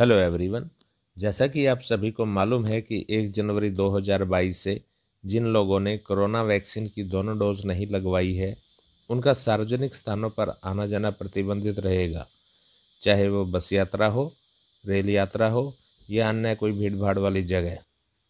hello everyone जैसा कि आप सभी को मालूम है कि 1 जनवरी 2022 से जिन लोगों ने कोरोना वैक्सीन की दोनों डोज नहीं लगवाई है उनका सार्वजनिक स्थानों पर आना जाना प्रतिबंधित रहेगा चाहे वो बस यात्रा हो रेल यात्रा हो या अन्य कोई भीड़ भाड़ वाली जगह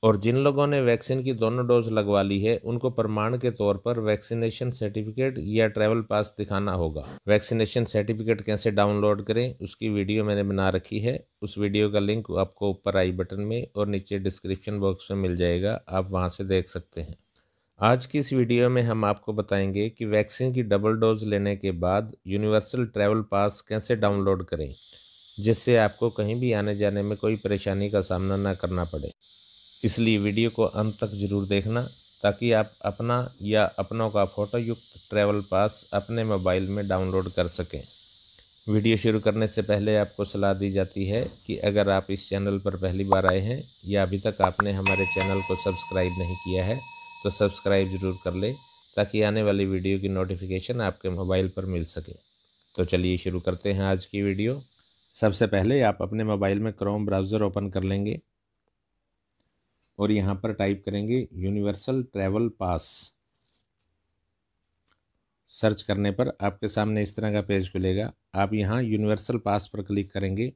और जिन लोगों ने वैक्सीन की दोनों डोज लगवा ली है उनको प्रमाण के तौर पर वैक्सीनेशन सर्टिफिकेट या ट्रैवल पास दिखाना होगा वैक्सीनेशन सर्टिफिकेट कैसे डाउनलोड करें उसकी वीडियो मैंने बना रखी है उस वीडियो का लिंक आपको ऊपर आई बटन में और नीचे डिस्क्रिप्शन बॉक्स में मिल जाएगा आप वहाँ से देख सकते हैं आज की इस वीडियो में हम आपको बताएंगे कि वैक्सीन की डबल डोज लेने के बाद यूनिवर्सल ट्रैवल पास कैसे डाउनलोड करें जिससे आपको कहीं भी आने जाने में कोई परेशानी का सामना न करना पड़े इसलिए वीडियो को अंत तक ज़रूर देखना ताकि आप अपना या अपनों का फ़ोटोयुक्त ट्रैवल पास अपने मोबाइल में डाउनलोड कर सकें वीडियो शुरू करने से पहले आपको सलाह दी जाती है कि अगर आप इस चैनल पर पहली बार आए हैं या अभी तक आपने हमारे चैनल को सब्सक्राइब नहीं किया है तो सब्सक्राइब ज़रूर कर लें ताकि आने वाली वीडियो की नोटिफिकेशन आपके मोबाइल पर मिल सके तो चलिए शुरू करते हैं आज की वीडियो सबसे पहले आप अपने मोबाइल में क्रोम ब्राउज़र ओपन कर लेंगे और यहाँ पर टाइप करेंगे यूनिवर्सल ट्रैवल पास सर्च करने पर आपके सामने इस तरह का पेज खुलेगा आप यहाँ यूनिवर्सल पास पर क्लिक करेंगे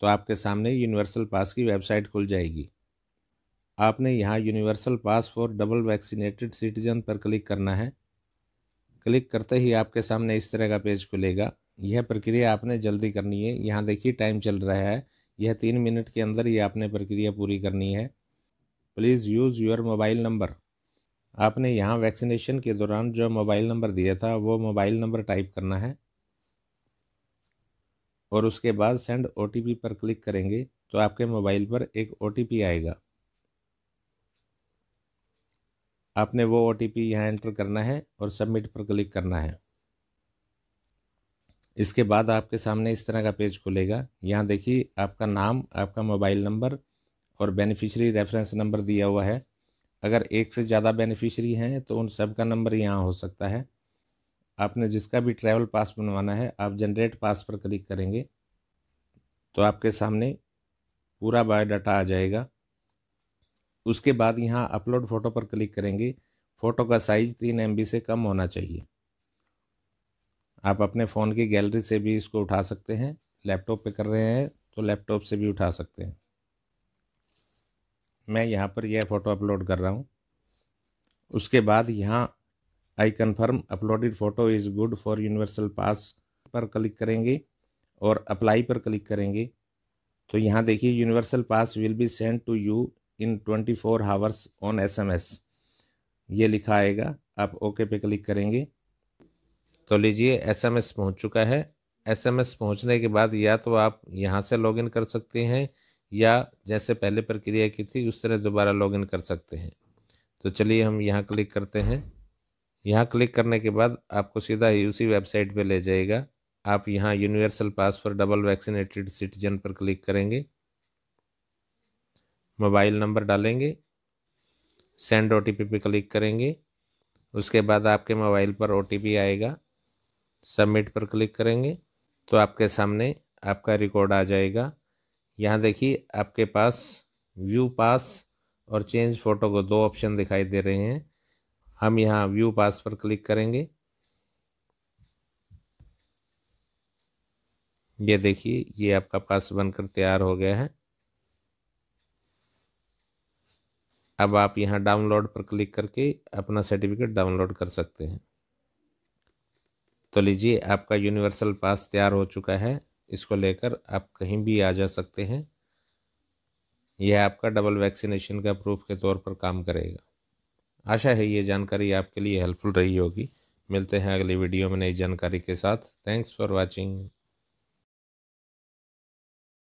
तो आपके सामने यूनिवर्सल पास की वेबसाइट खुल जाएगी आपने यहाँ universal pass for double vaccinated citizen पर क्लिक करना है क्लिक करते ही आपके सामने इस तरह का पेज खुलेगा यह प्रक्रिया आपने जल्दी करनी है यहाँ देखिए टाइम चल रहा है यह तीन मिनट के अंदर ही आपने प्रक्रिया पूरी करनी है please use your mobile number आपने यहाँ वैक्सीनेशन के दौरान जो मोबाइल नंबर दिया था वो मोबाइल नंबर टाइप करना है और उसके बाद सेंड ओ पर क्लिक करेंगे तो आपके मोबाइल पर एक ओ आएगा आपने वो ओ टी पी यहाँ एंटर करना है और सबमिट पर क्लिक करना है इसके बाद आपके सामने इस तरह का पेज खुलेगा यहाँ देखिए आपका नाम आपका मोबाइल नंबर और बेनिफिशरी रेफरेंस नंबर दिया हुआ है अगर एक से ज़्यादा बेनिफिशरी हैं तो उन सब का नंबर यहाँ हो सकता है आपने जिसका भी ट्रैवल पास बनवाना है आप जनरेट पास पर क्लिक करेंगे तो आपके सामने पूरा बायोडाटा आ जाएगा उसके बाद यहाँ अपलोड फ़ोटो पर क्लिक करेंगे फ़ोटो का साइज़ तीन एम से कम होना चाहिए आप अपने फ़ोन की गैलरी से भी इसको उठा सकते हैं लैपटॉप पे कर रहे हैं तो लैपटॉप से भी उठा सकते हैं मैं यहाँ पर यह फ़ोटो अपलोड कर रहा हूँ उसके बाद यहाँ I confirm uploaded photo is good for universal pass पर क्लिक करेंगे और अप्लाई पर क्लिक करेंगे तो यहाँ देखिए universal pass will be send to you in twenty four hours on S M S ये लिखा आएगा आप ओके पे क्लिक करेंगे तो लीजिए एस एम एस पहुँच चुका है एस एम एस पहुँचने के बाद या तो आप यहाँ से लॉगिन कर सकते हैं या जैसे पहले प्रक्रिया की थी उस तरह दोबारा लॉगिन कर सकते हैं तो चलिए हम यहाँ क्लिक करते हैं यहाँ क्लिक करने के बाद आपको सीधा ही उसी वेबसाइट पे ले जाएगा आप यहाँ universal pass for double vaccinated citizen पर क्लिक करेंगे मोबाइल नंबर डालेंगे सेंड ओ टी पी पे क्लिक करेंगे उसके बाद आपके मोबाइल पर ओ टी पी आएगा सबमिट पर क्लिक करेंगे तो आपके सामने आपका रिकॉर्ड आ जाएगा यहाँ देखिए आपके पास व्यू पास और चेंज फ़ोटो को दो ऑप्शन दिखाई दे रहे हैं हम यहाँ व्यू पास पर क्लिक करेंगे ये देखिए ये आपका पास बनकर तैयार हो गया है अब आप यहाँ डाउनलोड पर क्लिक करके अपना सर्टिफिकेट डाउनलोड कर सकते हैं तो लीजिए आपका यूनिवर्सल पास तैयार हो चुका है इसको लेकर आप कहीं भी आ जा सकते हैं यह आपका डबल वैक्सीनेशन का प्रूफ के तौर पर काम करेगा आशा है ये जानकारी आपके लिए हेल्पफुल रही होगी मिलते हैं अगली वीडियो में नई जानकारी के साथ थैंक्स फॉर वॉचिंग